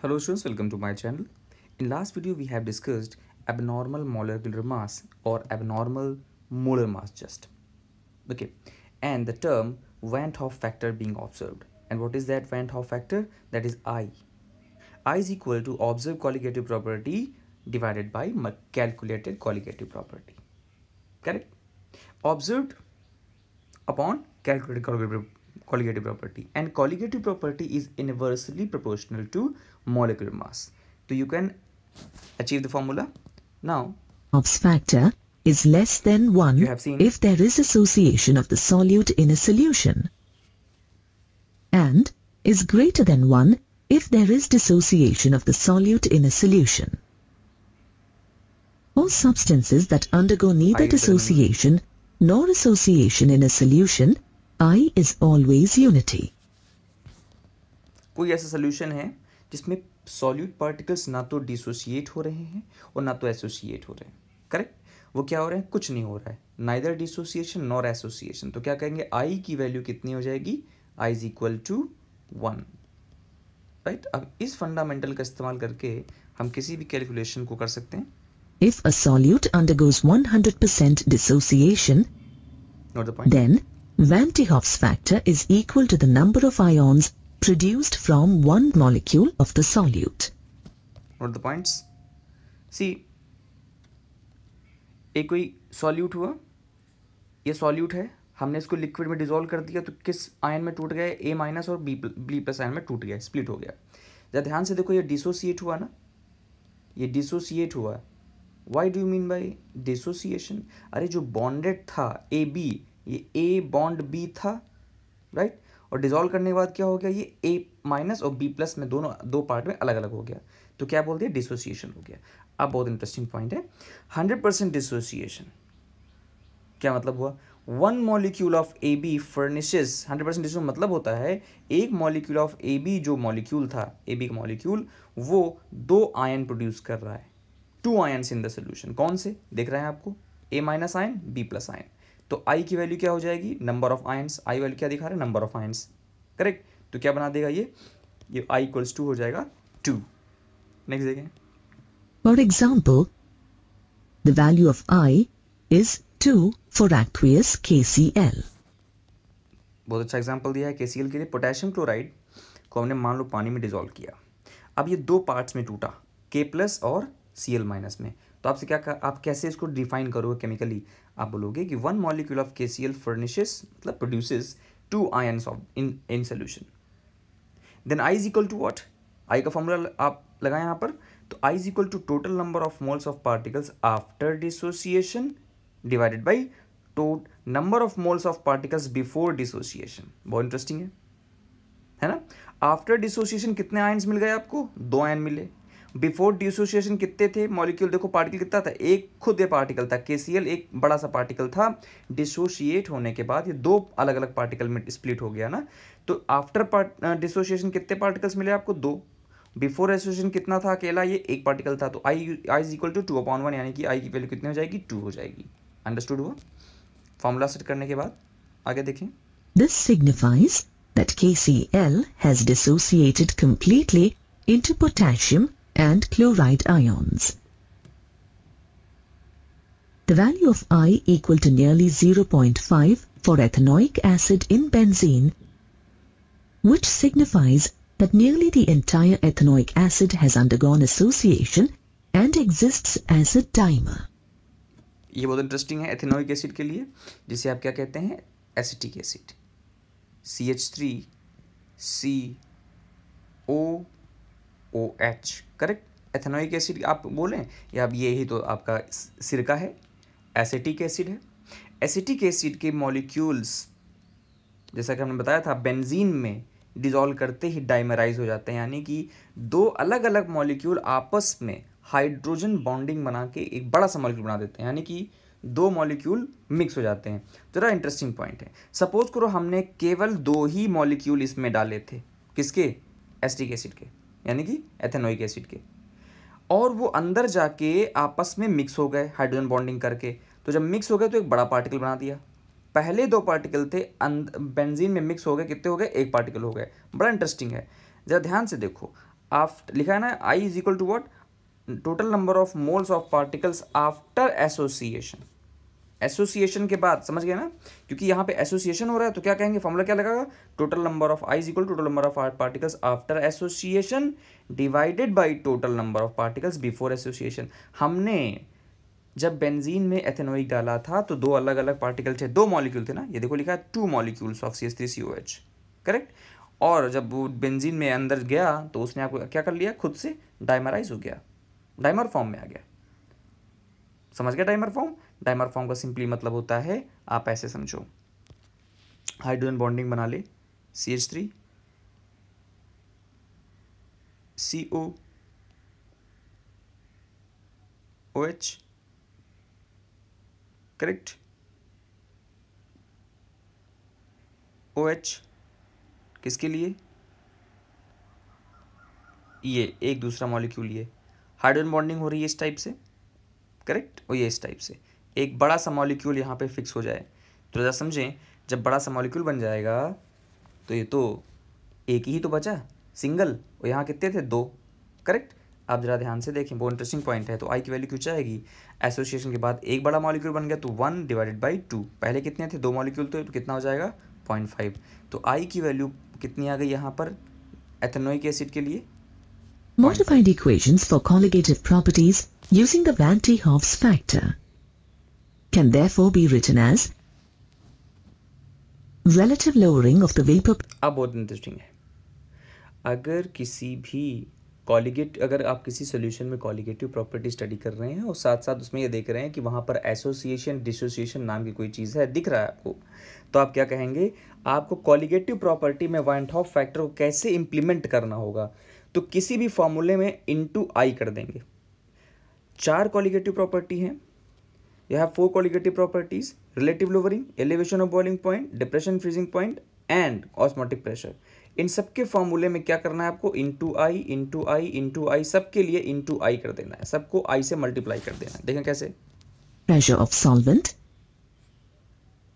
Hello students, welcome to my channel. In last video we have discussed abnormal molecular mass or abnormal molar mass just. Okay, and the term Van 't Hoff factor being observed. And what is that Van 't Hoff factor? That is I. I is equal to observed colligative property divided by calculated colligative property. Correct? Observed upon calculated colligative colligative property and colligative property is inversely proportional to molecular mass. So you can achieve the formula. Now, ops factor is less than 1 if there is association of the solute in a solution and is greater than 1 if there is dissociation of the solute in a solution. All substances that undergo neither dissociation nor association in a solution I is always unity. कोई ऐसा solution है जिसमें solute particles ना तो dissociate हो रहे हैं और ना तो एसोसिएट हो रहे हैं करेक्ट वो क्या हो रहे हैं कुछ नहीं हो रहा है नाइदर डिसोसिएशन नॉर एसोसिएशन तो क्या कहेंगे I की वैल्यू कितनी हो जाएगी I is equal to one right अब इस फंडामेंटल का इस्तेमाल करके हम किसी भी कैलकुलेशन को कर सकते हैं If a solute undergoes 100% dissociation, then Van T-Hoff's factor is equal to the number of ions produced from one molecule of the solute. What are the points? See, एक कोई सॉल्यूट हुआ ये सॉल्यूट है हमने इसको लिक्विड में dissolve कर दिया तो किस आयन में टूट गया ए माइनस और बी बी प्लस आयन में टूट गया स्प्लिट हो गया जरा ध्यान से देखो ये डिसोसिएट हुआ ना ये डिसोसिएट हुआ why do you mean by dissociation अरे जो बॉन्डेड था ए बी ये ए बॉन्ड बी था राइट और डिजोल्व करने के बाद क्या हो गया ये ए माइनस और बी प्लस में दोनों दो पार्ट में अलग अलग हो गया तो क्या बोलते हैं डिसोसिएशन हो गया अब बहुत इंटरेस्टिंग पॉइंट है हंड्रेड परसेंट डिसोसिएशन क्या मतलब हुआ one molecule of A B furnishes hundred percent dissociation मतलब होता है एक मॉलिक्यूल ऑफ ए बी जो मॉलिक्यूल था ए बी का मॉलिक्यूल वो दो आयन प्रोड्यूस कर रहा है two ion in the solution कौन से देख रहे हैं आपको A minus ion B plus ion तो आई की वैल्यू क्या हो जाएगी number of ions I value क्या दिखा रहे है नंबर ऑफ आयंस करेक्ट तो क्या बना देगा ये ये आई इक्वल्स टू हो जाएगा टू नेक्स्ट देखें for example the value of I is two for aqueous K C L बहुत अच्छा एग्जाम्पल दिया है के सी एल के लिए पोटेशियम क्लोराइड को हमने मान लो पानी में डिजोल्व किया अब ये दो पार्ट्स में टूटा के प्लस और सी एल माइनस में तो आपसे क्या आप कैसे इसको डिफाइन करोगे केमिकली आप बोलोगे कि one molecule of K C L furnishes मतलब produces two ion of in in solution then I is equal to what I का फॉर्मूला आप लगाए यहाँ पर तो I is equal to total number of moles of particles after dissociation divided by total number of moles of particles before dissociation बहुत interesting है है ना आफ्टर डिसोसिएशन कितने आयन्स मिल गए आपको दो आयन मिले बिफोर डिसोसिएशन कितने थे मॉलिक्यूल देखो पार्टिकल कितना था एक खुद ये पार्टिकल था के एक बड़ा सा पार्टिकल था डिसोशिएट होने के बाद ये दो अलग अलग पार्टिकल में स्प्लिट हो गया ना तो आफ्टर पार्ट डिसोसिएशन कितने पार्टिकल्स मिले आपको दो बिफोर एसोसिएशन कितना था अकेला ये एक पार्टिकल था तो I I is equal to two upon one यानी कि आई की वैल्यू कितनी हो जाएगी टू हो जाएगी अंडरस्टूड हुआ फॉर्मूला सेट करने के बाद आगे देखें this signifies that K C L has dissociated completely into potassium and chloride ions. The value of I equal to nearly 0.5 for ethanoic acid in benzene, which signifies that nearly the entire ethanoic acid has undergone association and exists as a dimer. ये बहुत interesting है ethanoic acid के लिए जिसे आप क्या कहते हैं acetic O H correct ethanoic acid आप बोलें या अब ये ही तो आपका सिरका है एसिटिक एसिड है एसिटिक एसिड के मॉलिक्यूल्स जैसा कि हमने बताया था बेंजीन में डिज़ोल्व करते ही डाइमराइज हो जाते हैं यानी कि दो अलग अलग मॉलिक्यूल आपस में हाइड्रोजन बॉन्डिंग बना के एक बड़ा सा मॉलिक्यूल बना देते हैं यानी कि दो मॉलिक्यूल मिक्स हो जाते हैं ज़रा इंटरेस्टिंग पॉइंट है सपोज करो हमने केवल दो ही मॉलिक्यूल इसमें डाले थे किसके एसिटिक एसिड के यानी कि एथेनोइक एसिड के और वो अंदर जाके आपस में मिक्स हो गए हाइड्रोजन बॉन्डिंग करके तो जब मिक्स हो गए तो एक बड़ा पार्टिकल बना दिया पहले दो पार्टिकल थे बेंजीन में मिक्स हो गए कितने हो गए एक पार्टिकल हो गए बड़ा इंटरेस्टिंग है जरा ध्यान से देखो आफ्ट लिखा है ना I is equal to what total number of moles of particles after association association के बाद समझ गए ना क्योंकि यहाँ पे एसोसिएशन हो रहा है तो क्या कहेंगे फॉर्मूला क्या लगेगा total number of I's equal total number of particles after association divided by total number of particles before association हमने जब बेंजीन में एथेनोइक डाला था तो दो अलग अलग पार्टिकल थे दो मॉलिक्यूल थे ना ये देखो लिखा है two molecules of C S three C O H correct और जब वो बेंजीन में अंदर गया तो उसने आपको क्या कर लिया खुद से डायमराइज हो गया डायमर फॉर्म में आ गया समझ गया डायमर फॉर्म डायमर फॉर्म का सिंपली मतलब होता है आप ऐसे समझो हाइड्रोजन बॉन्डिंग बना ले C H three C O O H correct O H किसके लिए ये एक दूसरा मॉलिक्यूल ये हाइड्रोजन बॉन्डिंग हो रही है इस टाइप से करेक्ट और ये इस टाइप से एक बड़ा सा मॉलिक्यूल यहाँ पे फिक्स हो जाए तो ज़रा समझें जब बड़ा सा मॉलिक्यूल बन जाएगा तो ये तो एक ही तो बचा सिंगल और यहाँ कितने थे दो करेक्ट आप ज़रा ध्यान से देखें बहुत इंटरेस्टिंग पॉइंट है तो आई की वैल्यू क्यों चाहेगी एसोसिएशन के बाद एक बड़ा मॉलिक्यूल बन गया तो वन डिवाइडेड बाई टू पहले कितने थे दो मॉलिक्यूल तो कितना हो जाएगा पॉइंट फाइव तो आई की वैल्यू कितनी आ गई यहाँ पर एथेनोइक एसिड के लिए Modify the equations for colligative properties using the Van Hoff's factor. can therefore be written as relative lowering of the vapor अब बहुत इंटरेस्टिंग है अगर किसी भी कॉलीगेट अगर आप किसी सोल्यूशन में कॉलीगेटिव प्रॉपर्टी स्टडी कर रहे हैं और साथ साथ उसमें ये देख रहे हैं कि वहाँ पर एसोसिएशन डिसोसिएशन नाम की कोई चीज़ है दिख रहा है आपको तो आप क्या कहेंगे आपको कॉलीगेटिव प्रॉपर्टी में वाइंट ऑफ फैक्टर को कैसे इम्प्लीमेंट करना होगा तो किसी भी फॉर्मूले में इंटू आई कर देंगे चार कॉलीगेटिव प्रॉपर्टी हैं You have four colligative properties, relative lowering, elevation of boiling point, depression freezing point and osmotic pressure इन सबके फॉर्मूले में क्या करना है आपको into I into I into I सबके लिए इंटू आई कर देना है सबको आई से मल्टीप्लाई कर देना है देखें कैसे pressure of solvent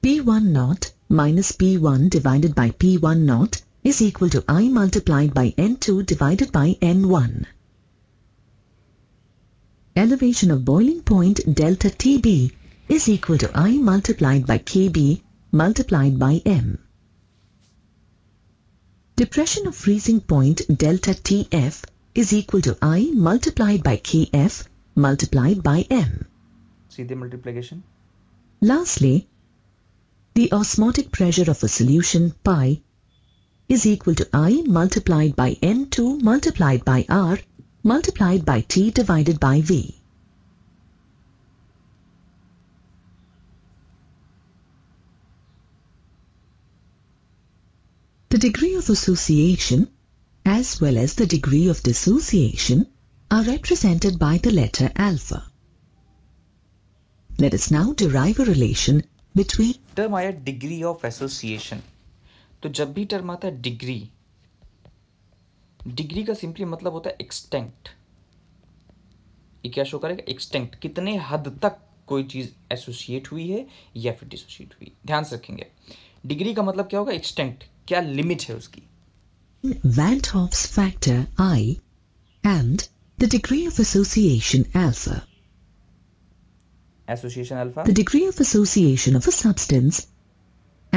P one not minus P one divided by P one not is equal to I multiplied by N two divided by N one elevation of boiling point delta TB is equal to I multiplied by KB multiplied by M. Depression of freezing point delta TF is equal to I multiplied by KF multiplied by M. See the multiplication. Lastly, the osmotic pressure of a solution pi is equal to I multiplied by N2 multiplied by R multiplied by t divided by v. The degree of association as well as the degree of dissociation are represented by the letter alpha. Let us now derive a relation between term degree of association. तो जब भी term आता है degree degree का simply मतलब होता है extent ये क्या शो करेगा एक्सटेंट कितने हद तक कोई चीज एसोसिएट हुई है या फिर डिसोसिएट हुई ध्यान से रखेंगे डिग्री का मतलब क्या होगा एक्सटेंट क्या लिमिट है उसकी of factor I and the degree of association alpha association alpha the degree of association of substance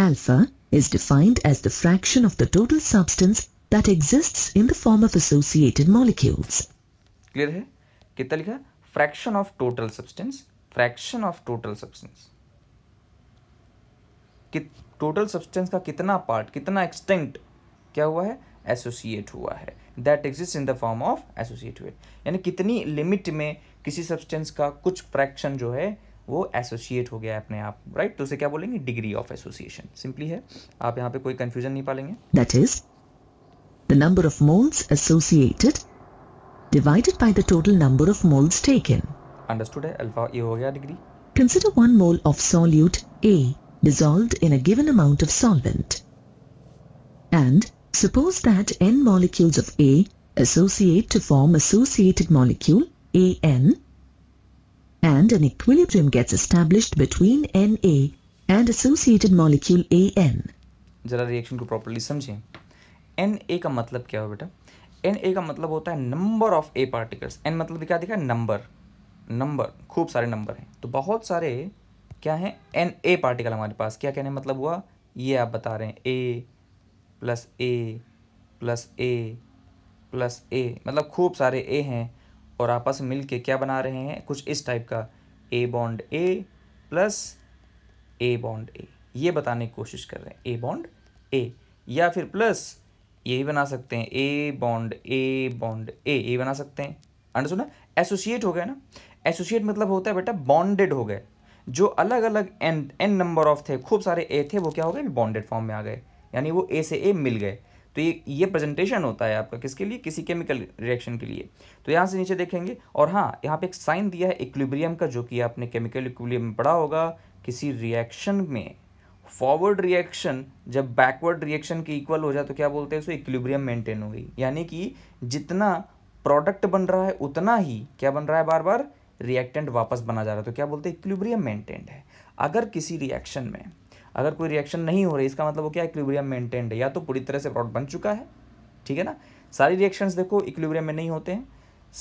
alpha is defined as the fraction of the total substance that exists in the form of associated molecules. Clear है कितना लिखा fraction of total substance fraction of total substance total substance का कितना part कितना extent क्या हुआ है associate हुआ है that exist in the form of associate हुए यानी कितनी लिमिट में किसी सब्सटेंस का कुछ फ्रैक्शन जो है वो एसोसिएट हो गया है अपने आप राइट right? तो उसे क्या बोलेंगे डिग्री ऑफ एसोसिएशन सिंपली है आप यहाँ पे कोई कंफ्यूजन नहीं पालेंगे that is the number of moles associated divided by the total number of moles taken. Understood eh? Alpha E, ho gaya degree. Consider 1 mole of solute A dissolved in a given amount of solvent. And suppose that n molecules of A associate to form associated molecule AN and an equilibrium gets established between NA and associated molecule AN. Jara reaction ko properly samjhe. N A का मतलब क्या हो बेटा N A का मतलब होता है number of A particles N मतलब क्या दिखा नंबर नंबर खूब सारे नंबर हैं तो बहुत सारे क्या हैं एन ए पार्टिकल हमारे पास क्या कहने मतलब हुआ ये आप बता रहे हैं A plus A plus A plus A मतलब खूब सारे ए हैं और आपस में मिल के क्या बना रहे हैं कुछ इस टाइप का A bond A plus A bond A ये बताने की कोशिश कर रहे हैं ए बॉन्ड ए या फिर प्लस ये भी बना सकते हैं ए बॉन्ड ए बॉन्ड ए ये बना सकते हैं अंडर सुना एसोसिएट हो गया ना एसोसिएट मतलब होता है बेटा बॉन्डेड हो गए जो अलग अलग एन एन नंबर ऑफ थे खूब सारे ए थे वो क्या हो गए बॉन्डेड फॉर्म में आ गए यानी वो ए से ए मिल गए तो ये ये प्रेजेंटेशन होता है आपका किसके लिए किसी केमिकल रिएक्शन के लिए तो यहाँ से नीचे देखेंगे और हाँ यहाँ पे एक साइन दिया है इक्विब्रियम का जो कि आपने केमिकल इक्विब्रियम पढ़ा होगा किसी रिएक्शन में फॉरवर्ड रिएक्शन जब बैकवर्ड रिएक्शन के इक्वल हो जाए तो क्या बोलते हैं उसको इक्विलिब्रियम मेंटेन हो गई यानी कि जितना प्रोडक्ट बन रहा है उतना ही क्या बन रहा है बार बार रिएक्टेंट वापस बना जा रहा है तो क्या बोलते हैं इक्विलिब्रियम मेंटेंड है अगर किसी रिएक्शन में अगर कोई रिएक्शन नहीं हो रही इसका मतलब वो क्या इक्विलिब्रियम मेंटेंड है या तो पूरी तरह से प्रोडक्ट बन चुका है ठीक है ना सारी रिएक्शंस देखो इक्विलिब्रियम में नहीं होते हैं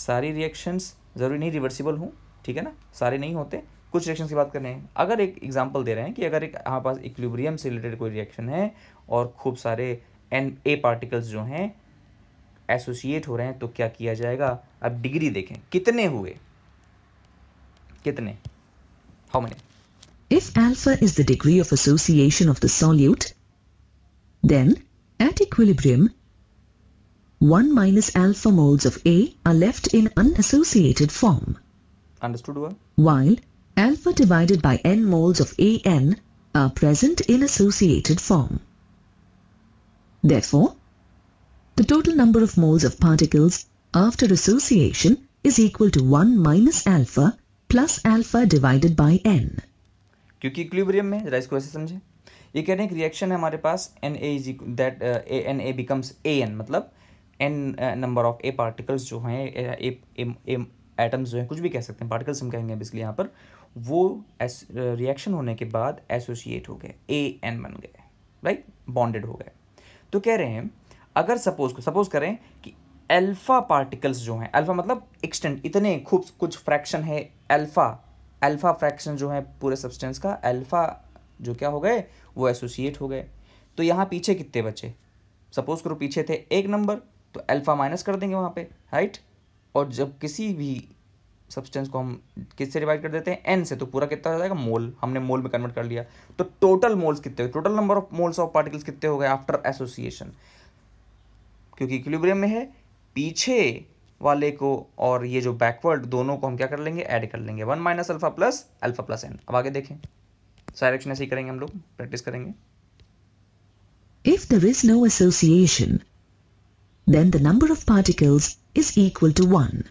सारी रिएक्शंस ज़रूरी नहीं रिवर्सिबल हूँ ठीक है ना सारे नहीं होते कुछ रिएक्शन की बात कर रहे हैं अगर एक एग्जाम्पल दे रहे हैं कि अगर एक हमारे पास इक्विब्रियम से रिलेटेड कोई रिएक्शन है और खूब सारे एन ए पार्टिकल्स जो हैं एसोसिएट हो रहे हैं तो क्या किया जाएगा अब डिग्री देखें कितने हुए कितने how many if alpha is the degree of association of the solute then at equilibrium one minus alpha moles of A are left in unassociated form. Understood, what? While Alpha divided by n moles of An are present in associated form. Therefore, the total number of moles of particles after association is equal to 1 minus alpha plus alpha divided by n. क्योंकि equilibrium में जरा इसको ऐसे समझें ये कह रहे हैं एक रिएक्शन है हमारे पास N is that A becomes A मतलब N number of A particles जो हैं एटम्स uh, जो हैं कुछ भी कह सकते हैं पार्टिकल्स हम कहेंगे बेसिकली यहाँ पर वो एस रिएक्शन होने के बाद एसोसिएट हो गए ए एन बन गए राइट बॉन्डेड हो गए तो कह रहे हैं अगर सपोज सपोज करें कि अल्फ़ा पार्टिकल्स जो हैं अल्फ़ा मतलब एक्सटेंट इतने खूब कुछ फ्रैक्शन है अल्फ़ा अल्फ़ा फ्रैक्शन जो है पूरे सब्सटेंस का अल्फ़ा जो क्या हो गए वो एसोसिएट हो गए तो यहाँ पीछे कितने बचे सपोज करो पीछे थे एक नंबर तो अल्फ़ा माइनस कर देंगे वहाँ पे राइट और जब किसी भी सब्सटेंस को हम किससे डिवाइड कर देते हैं एन से तो पूरा कितना हो जाएगा मोल हमने मोल में कन्वर्ट कर लिया तो टोटल मोल्स कितने total number of moles of particles कितने हो गए आफ्टर एसोसिएशन क्योंकि इक्विलिब्रियम में है पीछे वाले को और ये जो बैकवर्ड दोनों को हम क्या कर लेंगे ऐड कर लेंगे one minus alpha plus alpha plus N अब आगे देखें डायरेक्शन ऐसे ही करेंगे हम लोग प्रैक्टिस करेंगे if there is no association then the number of particles is equal to one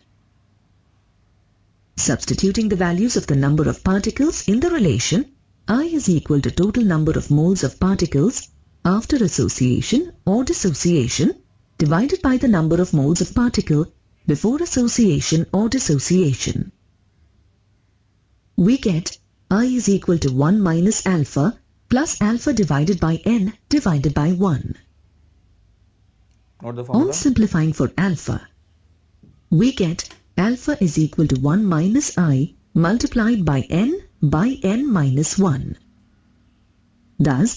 Substituting the values of the number of particles in the relation, I is equal to total number of moles of particles after association or dissociation divided by the number of moles of particle before association or dissociation. We get I is equal to 1 minus alpha plus alpha divided by n divided by 1. On simplifying for alpha, we get alpha is equal to 1 minus i multiplied by n by n minus 1. Thus,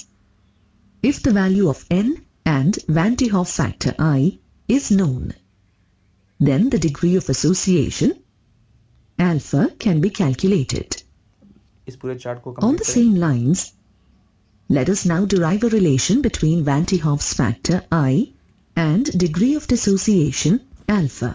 if the value of n and Van de Hoff factor i is known, then the degree of association alpha can be calculated. On the same lines, let us now derive a relation between Van de Hoff's factor i and degree of dissociation alpha.